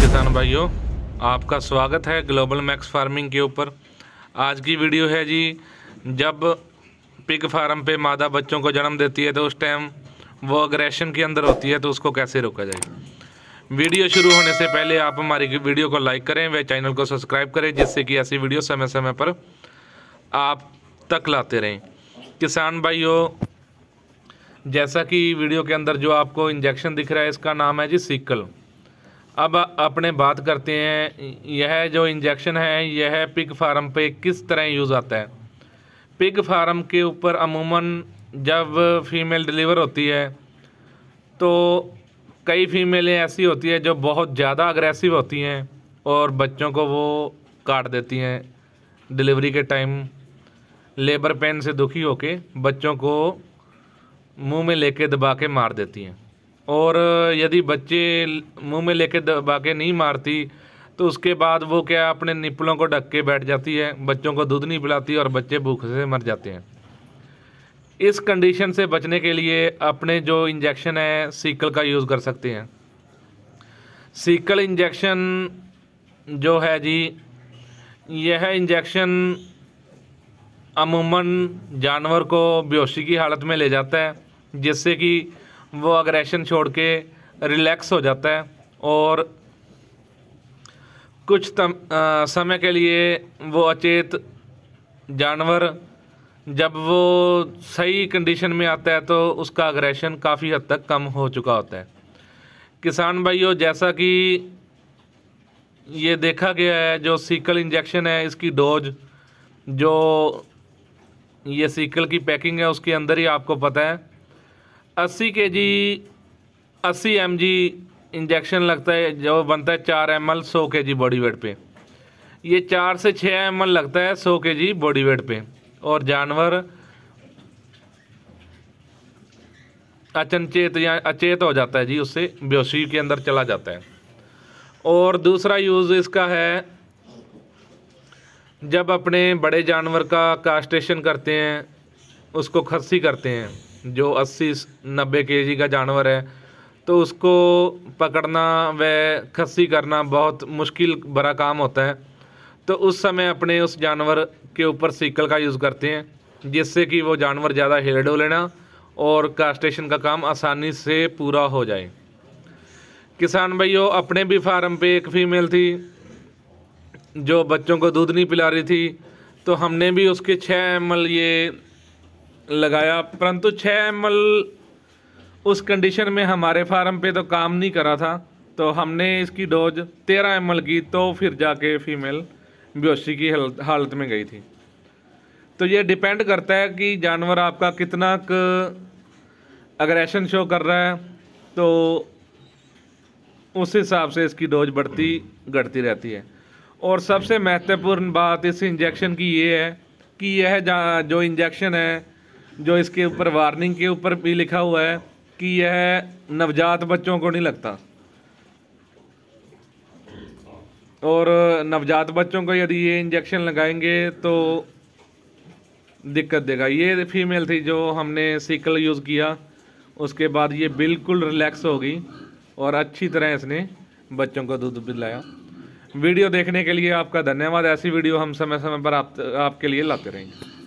किसान भाइयों आपका स्वागत है ग्लोबल मैक्स फार्मिंग के ऊपर आज की वीडियो है जी जब पिग फार्म पे मादा बच्चों को जन्म देती है तो उस टाइम वो अग्रेशन के अंदर होती है तो उसको कैसे रोका जाए वीडियो शुरू होने से पहले आप हमारी वीडियो को लाइक करें व चैनल को सब्सक्राइब करें जिससे कि ऐसी वीडियो समय समय पर आप तक लाते रहें किसान भाइयों जैसा कि वीडियो के अंदर जो आपको इंजेक्शन दिख रहा है इसका नाम है जी सीकल अब अपने बात करते हैं यह जो इंजेक्शन है यह पिग फार्म पे किस तरह यूज़ आता है पिग फार्म के ऊपर अमूमन जब फीमेल डिलीवर होती है तो कई फीमेलें ऐसी होती है जो बहुत ज़्यादा अग्रेसिव होती हैं और बच्चों को वो काट देती हैं डिलीवरी के टाइम लेबर पेन से दुखी होके बच्चों को मुंह में लेके दबा के मार देती हैं और यदि बच्चे मुंह में लेके दबा के नहीं मारती तो उसके बाद वो क्या अपने निपलों को ढक के बैठ जाती है बच्चों को दूध नहीं पिलाती और बच्चे भूख से मर जाते हैं इस कंडीशन से बचने के लिए अपने जो इंजेक्शन है सीकल का यूज़ कर सकते हैं सीकल इंजेक्शन जो है जी यह इंजेक्शन अमूमन जानवर को बेहोशी की हालत में ले जाता है जिससे कि वो अग्रेशन छोड़ के रिलैक्स हो जाता है और कुछ तम, आ, समय के लिए वो अचेत जानवर जब वो सही कंडीशन में आता है तो उसका अग्रेशन काफ़ी हद तक कम हो चुका होता है किसान भाइयों जैसा कि ये देखा गया है जो सीकल इंजेक्शन है इसकी डोज जो ये सीकल की पैकिंग है उसके अंदर ही आपको पता है अस्सी के जी अस्सी एम जी इंजेक्शन लगता है जो बनता है चार एम एल सौ के जी बॉडी वेट पे ये चार से छः एम एल लगता है सौ के जी बॉडी वेट पे और जानवर अचनचेत या अचेत हो जाता है जी उससे बेहोशी के अंदर चला जाता है और दूसरा यूज़ इसका है जब अपने बड़े जानवर का कास्टेशन करते हैं उसको खस्सी करते हैं जो 80 के जी का जानवर है तो उसको पकड़ना व खस्सी करना बहुत मुश्किल बड़ा काम होता है तो उस समय अपने उस जानवर के ऊपर सीकल का यूज़ करते हैं जिससे कि वो जानवर ज़्यादा हिले लेना और कास्टेशन का काम आसानी से पूरा हो जाए किसान भाइयों अपने भी फार्म पे एक फीमेल थी जो बच्चों को दूध नहीं पिला रही थी तो हमने भी उसके छः एम ये लगाया परंतु छः एम उस कंडीशन में हमारे फार्म पे तो काम नहीं करा था तो हमने इसकी डोज तेरह एम की तो फिर जाके फीमेल बेहोशी की हालत में गई थी तो ये डिपेंड करता है कि जानवर आपका कितना अग्रेशन शो कर रहा है तो उस हिसाब से इसकी डोज बढ़ती घटती रहती है और सबसे महत्वपूर्ण बात इस इंजेक्शन की ये है कि यह जो इंजेक्शन है जो इसके ऊपर वार्निंग के ऊपर भी लिखा हुआ है कि यह नवजात बच्चों को नहीं लगता और नवजात बच्चों को यदि ये इंजेक्शन लगाएंगे तो दिक्कत देगा ये फीमेल थी जो हमने सिकल यूज़ किया उसके बाद ये बिल्कुल रिलैक्स होगी और अच्छी तरह इसने बच्चों को दूध पिलाया वीडियो देखने के लिए आपका धन्यवाद ऐसी वीडियो हम समय समय पर आप आपके लिए लाते रहेंगे